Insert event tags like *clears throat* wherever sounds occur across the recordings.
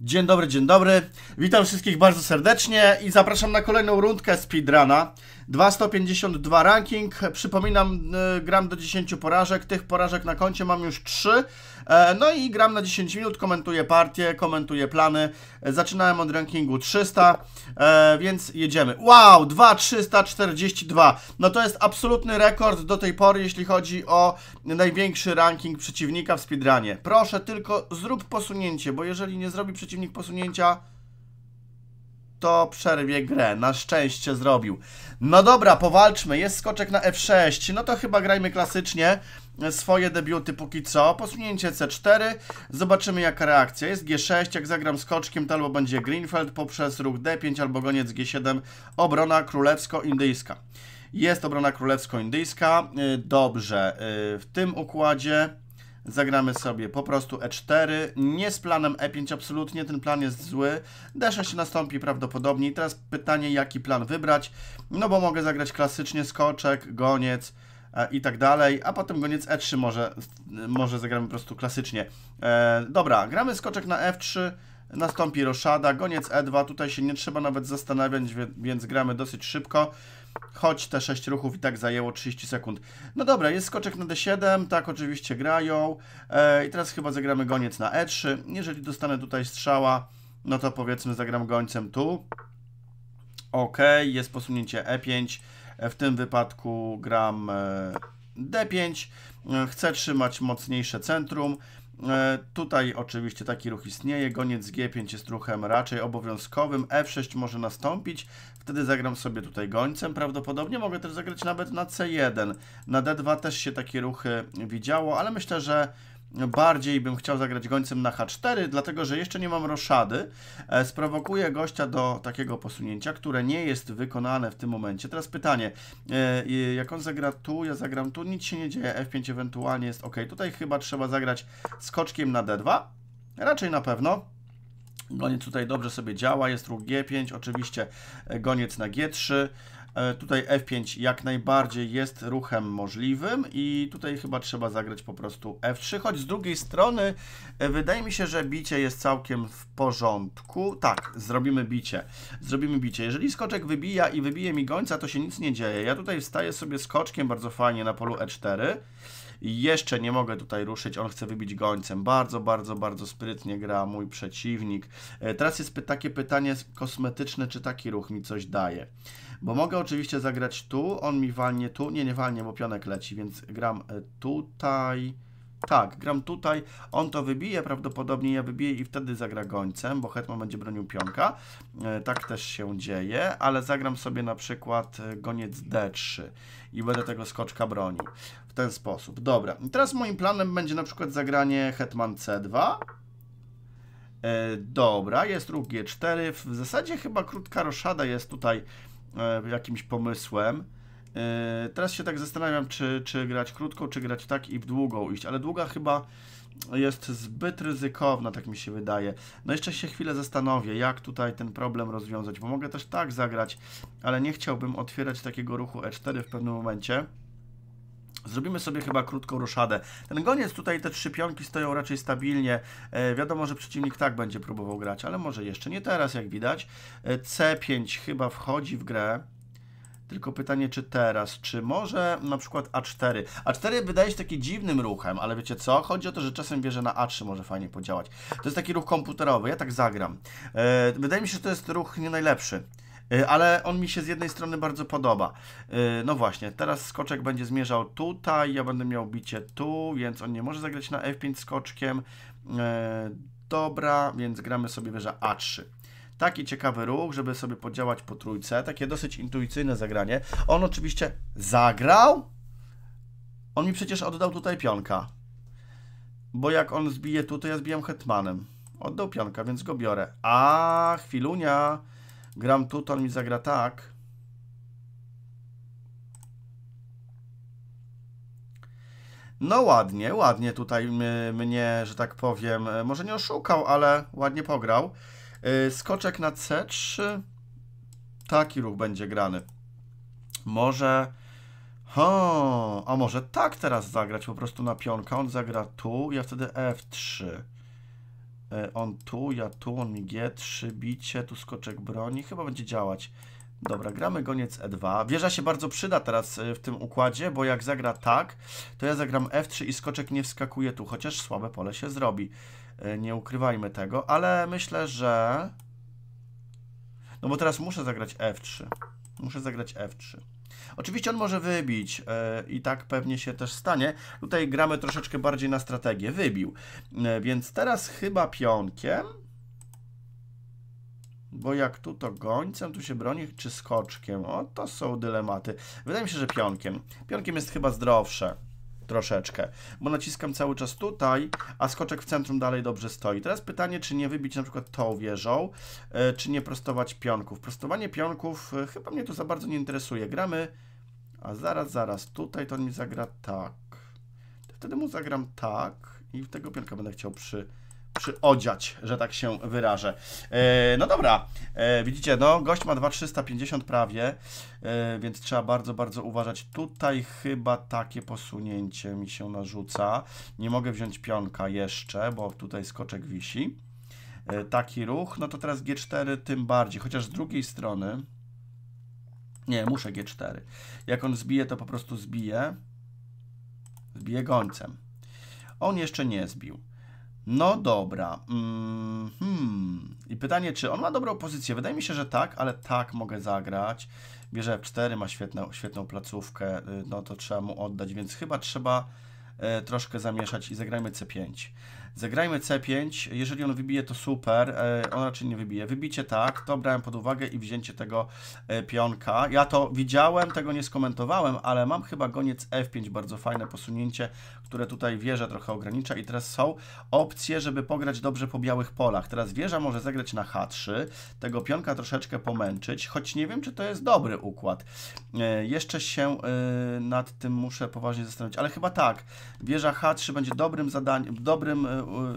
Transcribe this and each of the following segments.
Dzień dobry, dzień dobry. Witam wszystkich bardzo serdecznie i zapraszam na kolejną rundkę speedruna. 252 ranking. Przypominam, y, gram do 10 porażek. Tych porażek na koncie mam już 3. E, no i gram na 10 minut, komentuję partie, komentuję plany. E, zaczynałem od rankingu 300, e, więc jedziemy. Wow, 2342. No to jest absolutny rekord do tej pory, jeśli chodzi o największy ranking przeciwnika w speedrunie. Proszę tylko zrób posunięcie, bo jeżeli nie zrobi przeciwnik posunięcia to przerwie grę. Na szczęście zrobił. No dobra, powalczmy. Jest skoczek na F6. No to chyba grajmy klasycznie e, swoje debiuty póki co. Posunięcie C4. Zobaczymy jaka reakcja. Jest G6. Jak zagram skoczkiem, to albo będzie Greenfeld poprzez ruch D5 albo goniec G7. Obrona królewsko-indyjska. Jest obrona królewsko-indyjska. E, dobrze. E, w tym układzie... Zagramy sobie po prostu E4, nie z planem E5 absolutnie, ten plan jest zły. D6 nastąpi prawdopodobnie i teraz pytanie, jaki plan wybrać. No bo mogę zagrać klasycznie skoczek, goniec e, i tak dalej, a potem goniec E3 może, może zagramy po prostu klasycznie. E, dobra, gramy skoczek na F3, nastąpi roszada, goniec E2, tutaj się nie trzeba nawet zastanawiać, więc gramy dosyć szybko. Choć te 6 ruchów i tak zajęło 30 sekund. No dobra, jest skoczek na D7, tak oczywiście grają. E, I teraz chyba zagramy goniec na E3. Jeżeli dostanę tutaj strzała, no to powiedzmy zagram gońcem tu. Ok, jest posunięcie E5. E, w tym wypadku gram e, D5. E, chcę trzymać mocniejsze centrum. E, tutaj oczywiście taki ruch istnieje, goniec G5 jest ruchem raczej obowiązkowym, F6 może nastąpić, wtedy zagram sobie tutaj gońcem, prawdopodobnie mogę też zagrać nawet na C1, na D2 też się takie ruchy widziało, ale myślę, że bardziej bym chciał zagrać gońcem na H4, dlatego że jeszcze nie mam roszady. E, sprowokuję gościa do takiego posunięcia, które nie jest wykonane w tym momencie. Teraz pytanie, e, jak on zagra tu, ja zagram tu, nic się nie dzieje, F5 ewentualnie jest ok. Tutaj chyba trzeba zagrać skoczkiem na D2, raczej na pewno. Goniec tutaj dobrze sobie działa, jest ruch G5, oczywiście e, goniec na G3, E, tutaj F5 jak najbardziej jest ruchem możliwym i tutaj chyba trzeba zagrać po prostu F3, choć z drugiej strony e, wydaje mi się, że bicie jest całkiem w porządku. Tak, zrobimy bicie. Zrobimy bicie. Jeżeli skoczek wybija i wybije mi gońca, to się nic nie dzieje. Ja tutaj wstaję sobie skoczkiem bardzo fajnie na polu E4. Jeszcze nie mogę tutaj ruszyć, on chce wybić gońcem. Bardzo, bardzo, bardzo sprytnie gra mój przeciwnik. E, teraz jest takie pytanie kosmetyczne, czy taki ruch mi coś daje. Bo mogę oczywiście zagrać tu, on mi walnie tu. Nie, nie walnie, bo pionek leci, więc gram e, tutaj. Tak, gram tutaj, on to wybije, prawdopodobnie ja wybiję i wtedy zagra gońcem, bo Hetman będzie bronił pionka. E, tak też się dzieje, ale zagram sobie na przykład e, goniec D3 i będę tego skoczka bronił w ten sposób. Dobra, I teraz moim planem będzie na przykład zagranie Hetman C2. Dobra, jest ruch G4, w zasadzie chyba krótka roszada jest tutaj E, jakimś pomysłem. E, teraz się tak zastanawiam, czy, czy grać krótką, czy grać tak i w długą iść, ale długa chyba jest zbyt ryzykowna, tak mi się wydaje. No jeszcze się chwilę zastanowię, jak tutaj ten problem rozwiązać, bo mogę też tak zagrać, ale nie chciałbym otwierać takiego ruchu E4 w pewnym momencie. Zrobimy sobie chyba krótką ruszadę. Ten goniec tutaj, te trzy pionki stoją raczej stabilnie. E, wiadomo, że przeciwnik tak będzie próbował grać, ale może jeszcze nie teraz, jak widać. E, C5 chyba wchodzi w grę. Tylko pytanie, czy teraz, czy może na przykład A4. A4 wydaje się taki dziwnym ruchem, ale wiecie co? Chodzi o to, że czasem wie, że na A3 może fajnie podziałać. To jest taki ruch komputerowy, ja tak zagram. E, wydaje mi się, że to jest ruch nie najlepszy. E, ale on mi się z jednej strony bardzo podoba. E, no właśnie, teraz skoczek będzie zmierzał tutaj, ja będę miał bicie tu, więc on nie może zagrać na F5 skoczkiem. E, dobra, więc gramy sobie wieża A3 taki ciekawy ruch, żeby sobie podziałać po trójce. Takie dosyć intuicyjne zagranie. On oczywiście zagrał. On mi przecież oddał tutaj pionka. Bo jak on zbije tu, to ja zbijam hetmanem. Oddał pionka, więc go biorę. A chwilunia. Gram tutaj, mi zagra tak. No ładnie, ładnie tutaj mnie, że tak powiem, e, może nie oszukał, ale ładnie pograł. E, skoczek na C3. Taki ruch będzie grany. Może... O, a może tak teraz zagrać po prostu na pionka. On zagra tu, ja wtedy F3. E, on tu, ja tu, on mi G3, bicie, tu skoczek broni. Chyba będzie działać. Dobra, gramy goniec E2. Wieża się bardzo przyda teraz e, w tym układzie, bo jak zagra tak, to ja zagram F3 i skoczek nie wskakuje tu, chociaż słabe pole się zrobi. E, nie ukrywajmy tego, ale myślę, że... No bo teraz muszę zagrać F3. Muszę zagrać F3. Oczywiście on może wybić e, i tak pewnie się też stanie. Tutaj gramy troszeczkę bardziej na strategię. Wybił. E, więc teraz chyba pionkiem. Bo jak tu to gońcem, tu się broni, czy skoczkiem? O, to są dylematy. Wydaje mi się, że pionkiem. Pionkiem jest chyba zdrowsze troszeczkę, bo naciskam cały czas tutaj, a skoczek w centrum dalej dobrze stoi. Teraz pytanie, czy nie wybić na przykład tą wieżą, e, czy nie prostować pionków. Prostowanie pionków chyba mnie to za bardzo nie interesuje. Gramy a zaraz, zaraz, tutaj to on mi zagra tak. wtedy mu zagram tak i tego pionka będę chciał przy przyodziać, że tak się wyrażę. E, no dobra, e, widzicie, no gość ma 2350 prawie, e, więc trzeba bardzo, bardzo uważać. Tutaj chyba takie posunięcie mi się narzuca. Nie mogę wziąć pionka jeszcze, bo tutaj skoczek wisi. E, taki ruch, no to teraz G4 tym bardziej, chociaż z drugiej strony... Nie, muszę G4. Jak on zbije, to po prostu zbije. Zbije gońcem. On jeszcze nie zbił. No dobra. Mm -hmm. I pytanie, czy on ma dobrą pozycję? Wydaje mi się, że tak, ale tak mogę zagrać. Bierze F4, ma świetną, świetną placówkę, y, no to trzeba mu oddać, więc chyba trzeba y, troszkę zamieszać i zagrajmy C5. Zagrajmy C5, jeżeli on wybije to super, e, on raczej nie wybije. Wybicie tak, to brałem pod uwagę i wzięcie tego e, pionka. Ja to widziałem, tego nie skomentowałem, ale mam chyba goniec F5, bardzo fajne posunięcie, które tutaj wieża trochę ogranicza i teraz są opcje, żeby pograć dobrze po białych polach. Teraz wieża może zagrać na H3, tego pionka troszeczkę pomęczyć, choć nie wiem, czy to jest dobry układ. E, jeszcze się nad tym muszę poważnie zastanowić, ale chyba tak. Wieża H3 będzie dobrym zadaniem, dobrym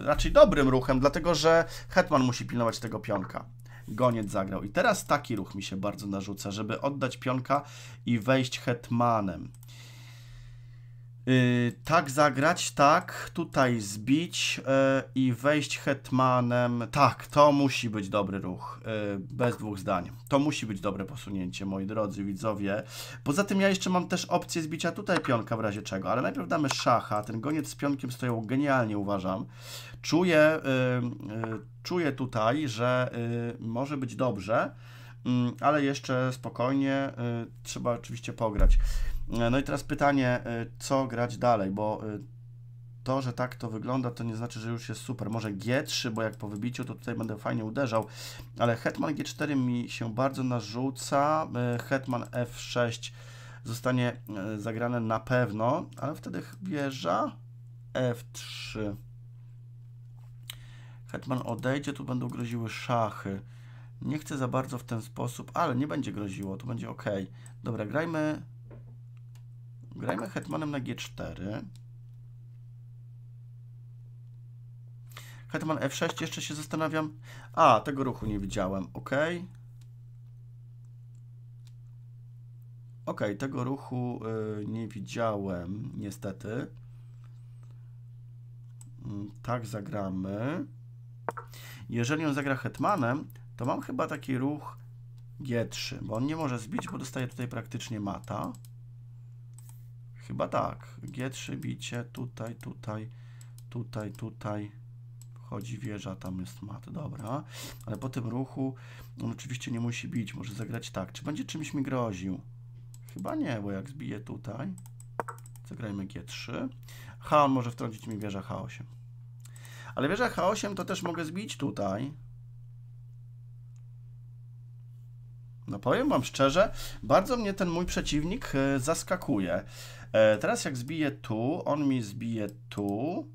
raczej dobrym ruchem, dlatego że Hetman musi pilnować tego pionka. Goniec zagrał. I teraz taki ruch mi się bardzo narzuca, żeby oddać pionka i wejść hetmanem. Y, tak zagrać, tak, tutaj zbić yy, i wejść hetmanem. Tak, to musi być dobry ruch, yy, bez dwóch zdań. To musi być dobre posunięcie, moi drodzy widzowie. Poza tym ja jeszcze mam też opcję zbicia tutaj pionka w razie czego, ale najpierw damy szacha. Ten goniec z pionkiem stoją genialnie, uważam. Czuję, e, czuję tutaj, że może być dobrze mm, ale jeszcze spokojnie, trzeba oczywiście pograć. No i teraz pytanie, y, co grać dalej, bo y, to, że tak to wygląda, to nie znaczy, że już jest super. Może G3, bo jak po wybiciu, to tutaj będę fajnie uderzał, ale Hetman G4 mi się bardzo narzuca. Y, Hetman F6 zostanie zagrane na pewno, ale wtedy wieża F3. Hetman odejdzie, tu będą groziły szachy. Nie chcę za bardzo w ten sposób, ale nie będzie groziło, to będzie ok. Dobra, grajmy Grajmy hetmanem na g4. Hetman f6, jeszcze się zastanawiam. A, tego ruchu nie widziałem, ok. Ok, tego ruchu y, nie widziałem, niestety. Mm, tak zagramy. Jeżeli on zagra hetmanem, to mam chyba taki ruch g3, bo on nie może zbić, bo dostaje tutaj praktycznie mata. Chyba tak. G3 bicie, tutaj, tutaj, tutaj, tutaj. Chodzi wieża, tam jest mat, dobra. Ale po tym ruchu on oczywiście nie musi bić, może zagrać tak. Czy będzie czymś mi groził? Chyba nie, bo jak zbije tutaj, zagrajmy G3. H, on może wtrącić mi wieża H8. Ale wieża H8 to też mogę zbić tutaj. No powiem wam szczerze, bardzo mnie ten mój przeciwnik e, zaskakuje. E, teraz jak zbije tu, on mi zbije tu.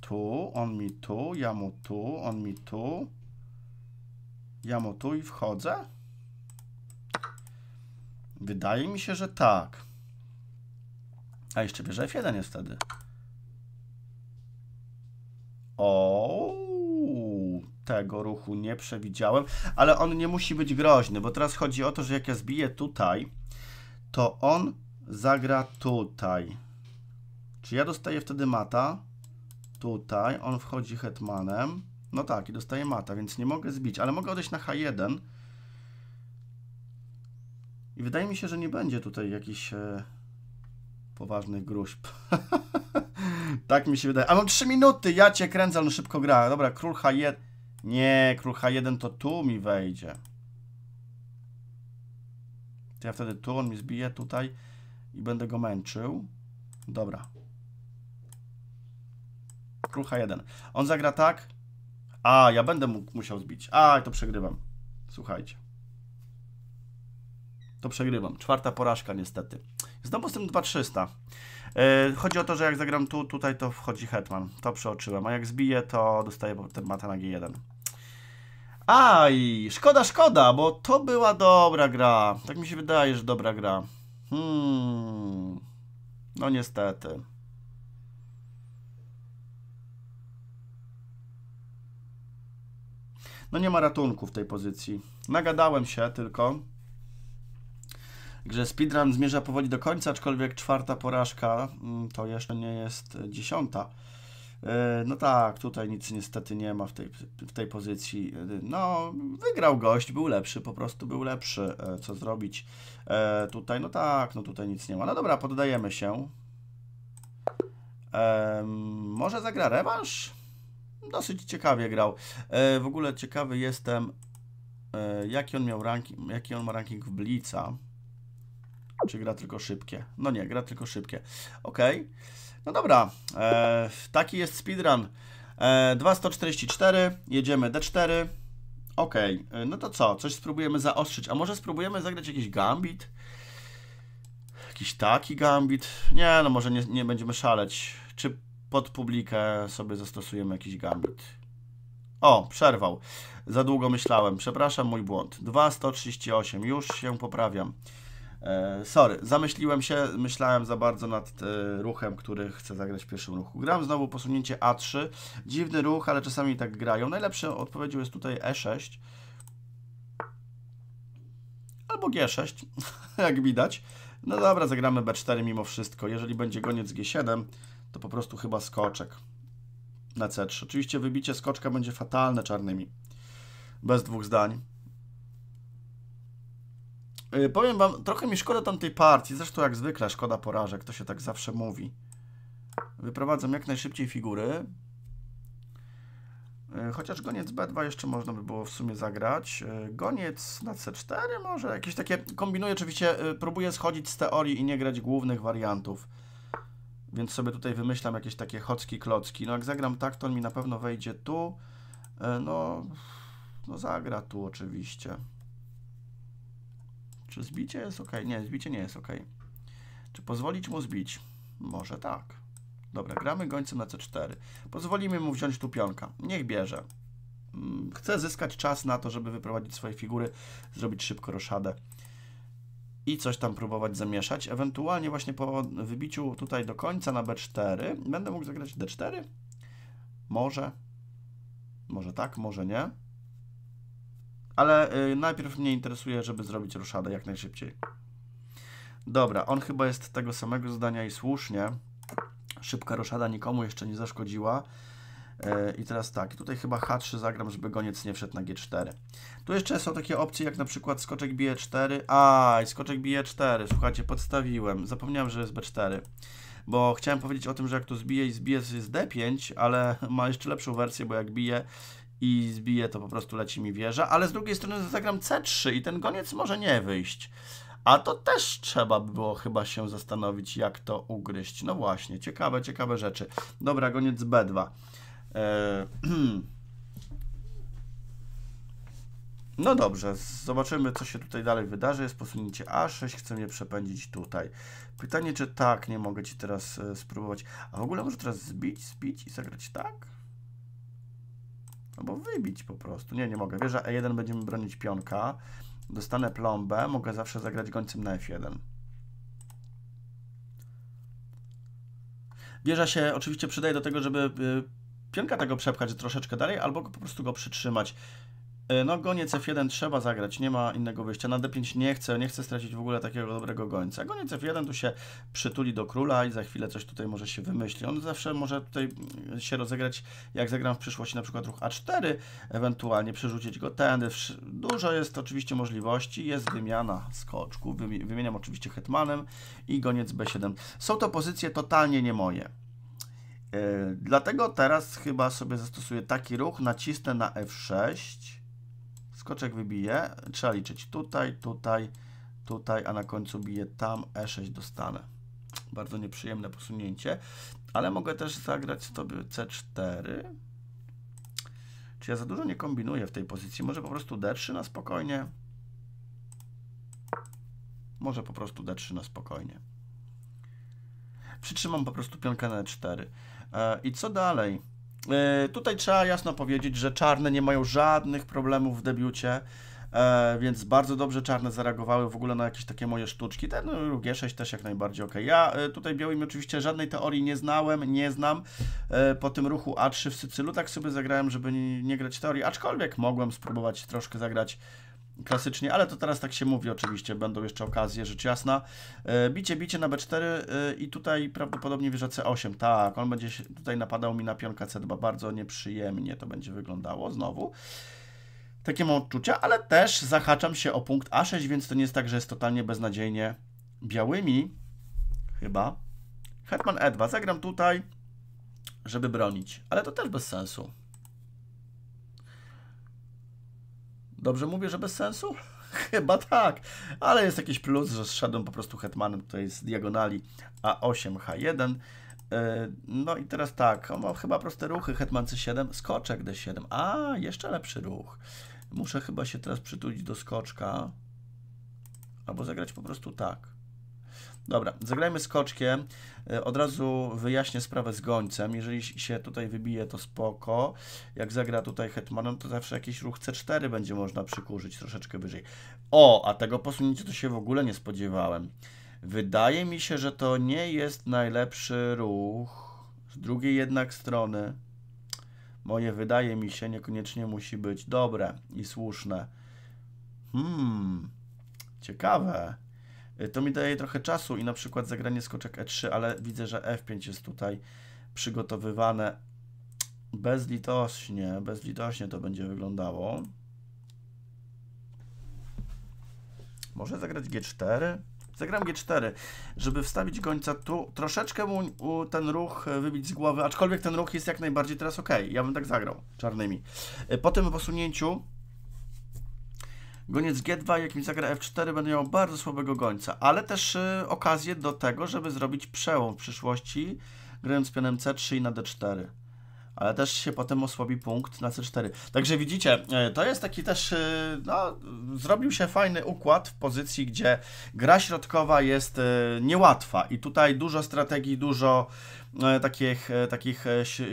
Tu, on mi tu, ja mu tu, on mi tu. Ja mu tu i wchodzę? Wydaje mi się, że tak. A jeszcze bierze F1 jest wtedy. tego ruchu nie przewidziałem, ale on nie musi być groźny, bo teraz chodzi o to, że jak ja zbiję tutaj, to on zagra tutaj. Czy ja dostaję wtedy mata? Tutaj, on wchodzi hetmanem. No tak, i dostaję mata, więc nie mogę zbić, ale mogę odejść na H1. I wydaje mi się, że nie będzie tutaj jakichś e, poważnych gruźb. *laughs* tak mi się wydaje. A mam 3 minuty, ja cię kręcę, on szybko gra. Dobra, król H1. Nie, król H1 to tu mi wejdzie. To ja wtedy tu, on mi zbije tutaj i będę go męczył. Dobra. Król H1. On zagra tak. A, ja będę mógł, musiał zbić. A, to przegrywam. Słuchajcie. To przegrywam. Czwarta porażka niestety. Znowu z tym 2300. Yy, e, chodzi o to, że jak zagram tu, tutaj to wchodzi hetman. To przeoczyłem. A jak zbiję, to dostaję ten mata na G1. Aj, szkoda, szkoda, bo to była dobra gra. Tak mi się wydaje, że dobra gra. Hmm. No niestety. No nie ma ratunku w tej pozycji. Nagadałem się tylko. że speedrun zmierza powoli do końca, aczkolwiek czwarta porażka mm, to jeszcze nie jest dziesiąta. E, no tak, tutaj nic niestety nie ma w tej, w tej pozycji. E, no, wygrał gość, był lepszy, po prostu był lepszy. E, co zrobić tutaj? No tak, no tutaj nic nie ma. No dobra, poddajemy się. Może zagra rewanż? Dosyć ciekawie grał. W ogóle ciekawy jestem, jaki on miał ranking, jaki on ma ranking w Blica. Czy gra tylko szybkie? No nie, gra tylko szybkie. Okej. Okay. No dobra, e, taki jest speedrun. E, 244, jedziemy D4. Ok, e, no to co? Coś spróbujemy zaostrzyć. A może spróbujemy zagrać jakiś gambit? Jakiś taki gambit? Nie, no może nie, nie będziemy szaleć. Czy pod publikę sobie zastosujemy jakiś gambit? O, przerwał. Za długo myślałem. Przepraszam, mój błąd. 2,138. Już się poprawiam. E, sorry, zamyśliłem się, myślałem za bardzo nad e, ruchem, który chcę zagrać w pierwszym ruchu. Gram znowu posunięcie A3. Dziwny ruch, ale czasami tak grają. Najlepszą odpowiedzią jest tutaj E6 albo G6, *laughs* jak widać. No dobra, zagramy B4 mimo wszystko. Jeżeli będzie goniec G7, to po prostu chyba skoczek na C3. Oczywiście wybicie skoczka będzie fatalne czarnymi. Bez dwóch zdań. Y, powiem wam, trochę mi szkoda tamtej partii, zresztą jak zwykle szkoda porażek, to się tak zawsze mówi. Wyprowadzam jak najszybciej figury. Y, chociaż goniec B2 jeszcze można by było w sumie zagrać. Y, goniec na C4 może? Jakieś takie... Kombinuję oczywiście, próbuję schodzić z teorii i nie grać głównych wariantów. Więc sobie tutaj wymyślam jakieś takie chocki klocki. No jak zagram tak, to on mi na pewno wejdzie tu. No, no zagra tu oczywiście. Czy zbicie jest ok? Nie, zbicie nie jest ok. Czy pozwolić mu zbić? Może tak. Dobra, gramy gońcem na c4. Pozwolimy mu wziąć tu pionka. Niech bierze. Mm, Chce zyskać czas na to, żeby wyprowadzić swoje figury, zrobić szybko roszadę i coś tam próbować zamieszać. Ewentualnie właśnie po wybiciu tutaj do końca na b4 będę mógł zagrać d4. Może. Może tak, może nie ale y, najpierw mnie interesuje, żeby zrobić ruszadę jak najszybciej. Dobra, on chyba jest tego samego zdania i słusznie. Szybka ruszada nikomu jeszcze nie zaszkodziła. Y, I teraz tak, tutaj chyba H3 zagram, żeby goniec nie wszedł na G4. Tu jeszcze są takie opcje jak na przykład skoczek bije 4. A, i skoczek bije 4. Słuchajcie, podstawiłem. Zapomniałem, że jest B4. Bo chciałem powiedzieć o tym, że jak tu zbije i zbije jest D5, ale ma jeszcze lepszą wersję, bo jak bije i zbiję, to po prostu leci mi wieża, ale z drugiej strony zagram C3 i ten goniec może nie wyjść. A to też trzeba by było chyba się zastanowić, jak to ugryźć. No właśnie, ciekawe, ciekawe rzeczy. Dobra, goniec B2. Eee, *clears throat* no dobrze, zobaczymy, co się tutaj dalej wydarzy. Jest posunięcie A6, chcę mnie przepędzić tutaj. Pytanie, czy tak, nie mogę ci teraz e, spróbować. A w ogóle może teraz zbić, zbić i zagrać tak? Albo no wybić po prostu. Nie, nie mogę. Wieża E1 będziemy bronić pionka. Dostanę plombę. Mogę zawsze zagrać gońcem na F1. Wieża się oczywiście przydaje do tego, żeby y, pionka tego przepchać troszeczkę dalej, albo po prostu go przytrzymać. E, no goniec F1 trzeba zagrać, nie ma innego wyjścia. Na D5 nie chcę, nie chcę stracić w ogóle takiego dobrego gońca. Goniec F1 tu się przytuli do króla i za chwilę coś tutaj może się wymyśli. On zawsze może tutaj mm, się rozegrać, jak zagram w przyszłości na przykład ruch A4, ewentualnie przerzucić go tędy. Dużo jest oczywiście możliwości, jest wymiana skoczku, wymieniam oczywiście hetmanem i goniec B7. Są to pozycje totalnie nie moje. E, dlatego teraz chyba sobie zastosuję taki ruch, nacisnę na F6, Skoczek wybije, trzeba liczyć tutaj, tutaj, tutaj, a na końcu bije tam, e6 dostanę. Bardzo nieprzyjemne posunięcie, ale mogę też zagrać sobie c4. Czy ja za dużo nie kombinuję w tej pozycji? Może po prostu d3 na spokojnie? Może po prostu d3 na spokojnie. Przytrzymam po prostu pionkę na e4. E, I co dalej? E, tutaj trzeba jasno powiedzieć, że czarne nie mają żadnych problemów w debiucie, e, więc bardzo dobrze czarne zareagowały w ogóle na jakieś takie moje sztuczki. Ten no, G6 też jak najbardziej ok. Ja e, tutaj białymi oczywiście żadnej teorii nie znałem, nie znam. Po tym ruchu A3 w Sycylu tak sobie zagrałem, żeby nie grać teorii, aczkolwiek mogłem spróbować troszkę zagrać klasycznie, ale to teraz tak się mówi oczywiście, będą jeszcze okazje, rzecz jasna. E, bicie, bicie na B4 e, i tutaj prawdopodobnie wieża C8, tak, on będzie tutaj napadał mi na pionka C2, bardzo nieprzyjemnie to będzie wyglądało znowu. Takie mam odczucia, ale też zahaczam się o punkt A6, więc to nie jest tak, że jest totalnie beznadziejnie białymi, chyba. Hetman E2, zagram tutaj, żeby bronić, ale to też bez sensu. Dobrze mówię, że bez sensu? *laughs* Chyba tak, ale jest jakiś plus, że zszedłem po prostu hetmanem tutaj z diagonali A8H1. E, no i teraz tak, on ma chyba proste ruchy, hetman C7, skoczek D7. A, jeszcze lepszy ruch. Muszę chyba się teraz przytulić do skoczka. Albo zagrać po prostu tak. Dobra, zagrajmy skoczkiem. E, od razu wyjaśnię sprawę z gońcem. Jeżeli się tutaj wybije, to spoko. Jak zagra tutaj hetmanem, no to zawsze jakiś ruch C4 będzie można przykurzyć troszeczkę wyżej. O, a tego posunięcia to się w ogóle nie spodziewałem. Wydaje mi się, że to nie jest najlepszy ruch. Z drugiej jednak strony moje wydaje mi się niekoniecznie musi być dobre i słuszne. Hmm, ciekawe. Y, to mi daje trochę czasu i na przykład zagranie skoczek E3, ale widzę, że F5 jest tutaj przygotowywane bezlitośnie, bezlitośnie to będzie wyglądało. Może zagrać G4? Zagram G4, żeby wstawić gońca tu, troszeczkę mu, ten ruch e, wybić z głowy, aczkolwiek ten ruch jest jak najbardziej teraz ok. Ja bym tak zagrał czarnymi. Y, po tym posunięciu Goniec G2, jak mi zagra F4, będę miał bardzo słabego gońca, ale też y, okazję do tego, żeby zrobić przełom w przyszłości, grając pionem C3 i na D4 ale też się potem osłabi punkt na C4. Także widzicie, e, to jest taki też, e, no, zrobił się fajny układ w pozycji, gdzie gra środkowa jest e, niełatwa i tutaj dużo strategii, dużo takich, takich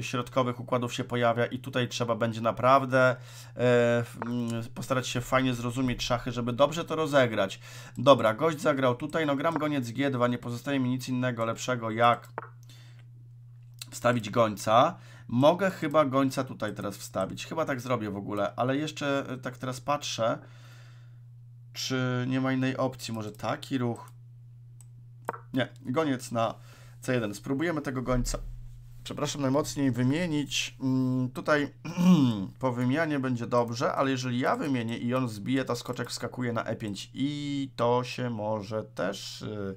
środkowych układów się pojawia i tutaj trzeba będzie naprawdę mm, postarać się fajnie zrozumieć szachy, żeby dobrze to rozegrać. Dobra, gość zagrał tutaj, no gram goniec G2, nie pozostaje mi nic innego lepszego jak wstawić gońca. Mogę chyba gońca tutaj teraz wstawić. Chyba tak zrobię w ogóle, ale jeszcze e, tak teraz patrzę, czy nie ma innej opcji. Może taki ruch? Nie, goniec na C1. Spróbujemy tego gońca, przepraszam najmocniej, wymienić. Mm, tutaj *clears throat* po wymianie będzie dobrze, ale jeżeli ja wymienię i on zbije, to skoczek wskakuje na E5 i to się może też... Yy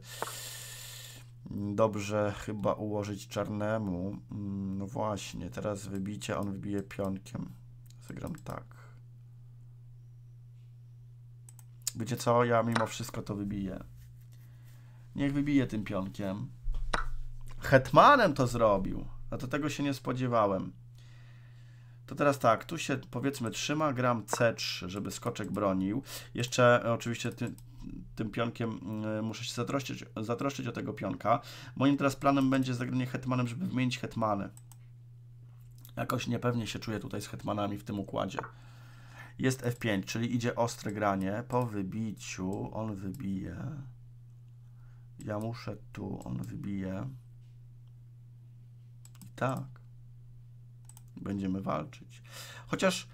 Dobrze chyba ułożyć czarnemu. Mm, no właśnie, teraz wybicie, on wybije pionkiem. Zagram tak. Wiecie co? Ja mimo wszystko to wybiję. Niech wybije tym pionkiem. Hetmanem to zrobił. A to tego się nie spodziewałem. To teraz tak, tu się powiedzmy trzyma, gram C3, żeby skoczek bronił. Jeszcze oczywiście ty, tym pionkiem mm, muszę się zatroszczyć, zatroszczyć o tego pionka. Moim teraz planem będzie zagranie hetmanem, żeby wymienić hetmany. Jakoś niepewnie się czuję tutaj z hetmanami w tym układzie. Jest F5, czyli idzie ostre granie. Po wybiciu on wybije. Ja muszę tu, on wybije. I tak. Będziemy walczyć. Chociaż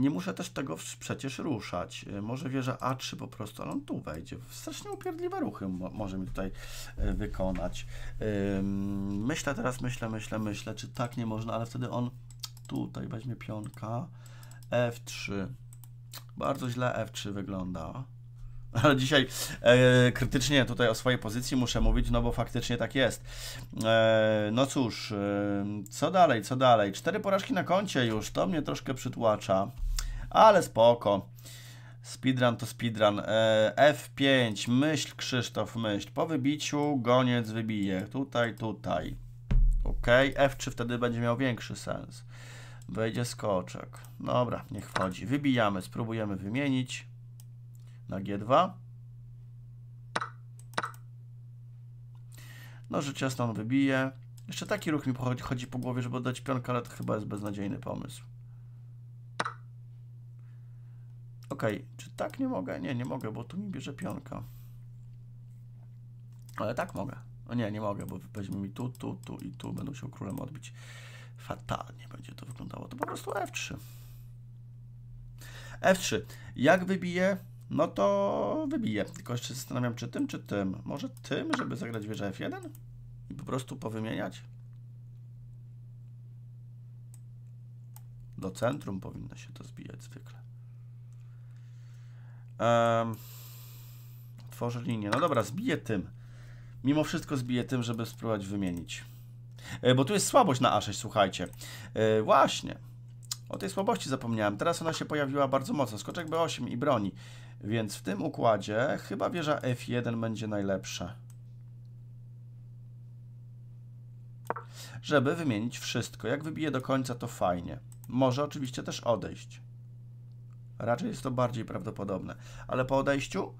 nie muszę też tego przecież ruszać. E, może wieża A3 po prostu, ale on tu wejdzie. Strasznie upierdliwe ruchy może mi tutaj e, wykonać. Myślę teraz, myślę, myślę, myślę, czy tak nie można, ale wtedy on tutaj weźmie pionka. F3. Bardzo źle F3 wygląda. *laughs* Ale dzisiaj e, krytycznie tutaj o swojej pozycji muszę mówić, no bo faktycznie tak jest. E, no cóż, e, co dalej, co dalej? Cztery porażki na koncie już, to mnie troszkę przytłacza ale spoko. Speedrun to speedrun. E, F5, myśl Krzysztof, myśl. Po wybiciu goniec wybije. Tutaj, tutaj. Ok, F3 wtedy będzie miał większy sens. Wejdzie skoczek. Dobra, niech wchodzi. Wybijamy, spróbujemy wymienić na G2. No, że ciasno on wybije. Jeszcze taki ruch mi chodzi po głowie, żeby dać pionkę, ale to chyba jest beznadziejny pomysł. ok, czy tak nie mogę? Nie, nie mogę, bo tu mi bierze pionka. Ale tak mogę. O nie, nie mogę, bo weźmie mi tu, tu, tu i tu. Będą się królem odbić. Fatalnie będzie to wyglądało. To po prostu F3. F3. Jak wybije? No to wybije. Tylko jeszcze zastanawiam, czy tym, czy tym. Może tym, żeby zagrać wieżę F1? I po prostu powymieniać? Do centrum powinno się to zbijać zwykle. Um, tworzy linię. No dobra, zbiję tym. Mimo wszystko zbiję tym, żeby spróbować wymienić. E, bo tu jest słabość na A6, słuchajcie. E, właśnie. O tej słabości zapomniałem. Teraz ona się pojawiła bardzo mocno. Skoczek B8 i broni. Więc w tym układzie chyba wieża F1 będzie najlepsza. Żeby wymienić wszystko. Jak wybiję do końca, to fajnie. Może oczywiście też odejść. Raczej jest to bardziej prawdopodobne. Ale po odejściu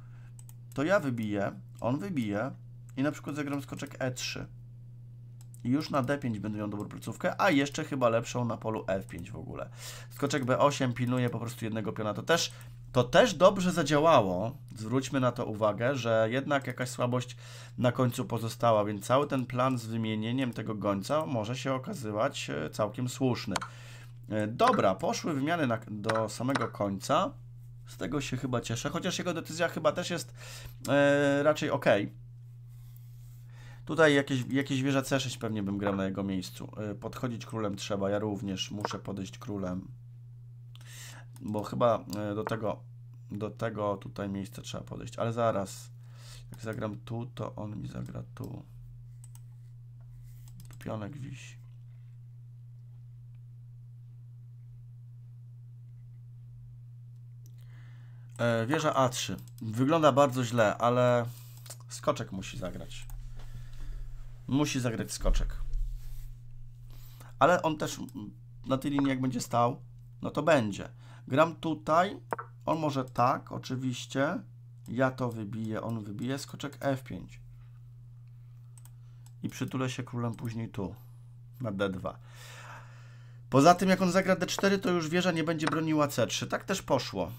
to ja wybiję, on wybije i na przykład zagram skoczek E3. I już na D5 będę miał dobrą placówkę, a jeszcze chyba lepszą na polu F5 w ogóle. Skoczek B8 pilnuje po prostu jednego piona. To też, to też dobrze zadziałało. Zwróćmy na to uwagę, że jednak jakaś słabość na końcu pozostała, więc cały ten plan z wymienieniem tego gońca może się okazywać e, całkiem słuszny. E, dobra, poszły wymiany na, do samego końca. Z tego się chyba cieszę, chociaż jego decyzja chyba też jest e, raczej ok. Tutaj jakieś, jakieś wieża C6 pewnie bym grał na jego miejscu. E, podchodzić królem trzeba, ja również muszę podejść królem. Bo chyba e, do tego, do tego tutaj miejsca trzeba podejść, ale zaraz. Jak zagram tu, to on mi zagra tu. tu pionek wisi. E, wieża A3. Wygląda bardzo źle, ale skoczek musi zagrać. Musi zagrać skoczek. Ale on też na tej linii jak będzie stał, no to będzie. Gram tutaj, on może tak, oczywiście. Ja to wybiję, on wybije, skoczek F5. I przytulę się królem później tu, na D2. Poza tym, jak on zagra D4, to już wieża nie będzie broniła C3. Tak też poszło.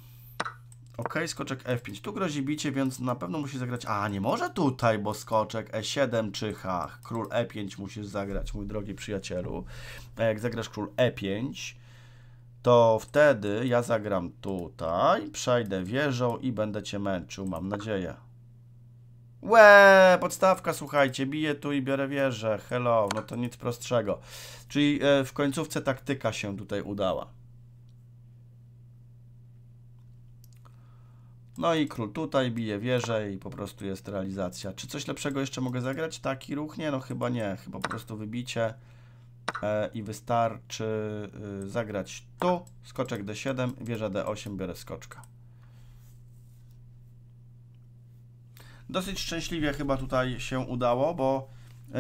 Ok, skoczek F5. Tu grozi bicie, więc na pewno musi zagrać... A, nie może tutaj, bo skoczek E7 czy H. Król E5 musisz zagrać, mój drogi przyjacielu. A jak zagrasz król E5, to wtedy ja zagram tutaj, przejdę wieżą i będę cię męczył, mam nadzieję. Łe, podstawka, słuchajcie, biję tu i biorę wieżę, hello, no to nic prostszego. Czyli e, w końcówce taktyka się tutaj udała. No i król tutaj bije wieżę i po prostu jest realizacja. Czy coś lepszego jeszcze mogę zagrać? Taki ruch? Nie, no chyba nie. Chyba po prostu wybicie e, i wystarczy y, zagrać tu, skoczek d7, wieża d8, biorę skoczka. Dosyć szczęśliwie chyba tutaj się udało, bo yy,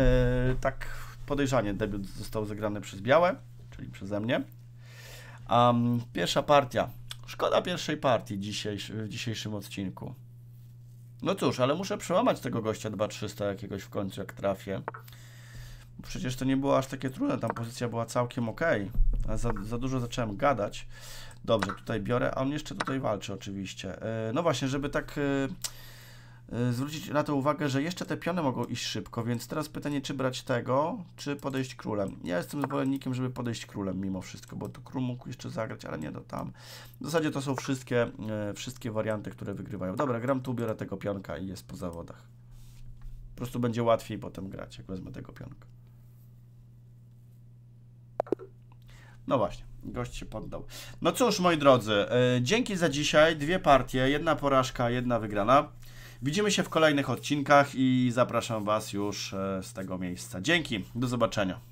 tak podejrzanie debiut został zagrany przez białe, czyli przeze mnie. Um, pierwsza partia Szkoda pierwszej partii w dzisiejszym odcinku. No cóż, ale muszę przełamać tego gościa 2300 jakiegoś w końcu, jak trafię. Przecież to nie było aż takie trudne, tam pozycja była całkiem ok. za, za dużo zacząłem gadać. Dobrze, tutaj biorę, a on jeszcze tutaj walczy oczywiście. E, no właśnie, żeby tak e, E, zwrócić na to uwagę, że jeszcze te piony mogą iść szybko, więc teraz pytanie, czy brać tego, czy podejść królem. Ja jestem zwolennikiem, żeby podejść królem mimo wszystko, bo tu król mógł jeszcze zagrać, ale nie do tam. W zasadzie to są wszystkie, e, wszystkie warianty, które wygrywają. Dobra, gram tu, biorę tego pionka i jest po zawodach. Po prostu będzie łatwiej potem grać, jak wezmę tego pionka. No właśnie, gość się poddał. No cóż, moi drodzy, e, dzięki za dzisiaj. Dwie partie, jedna porażka, jedna wygrana. Widzimy się w kolejnych odcinkach i zapraszam Was już e, z tego miejsca. Dzięki, do zobaczenia.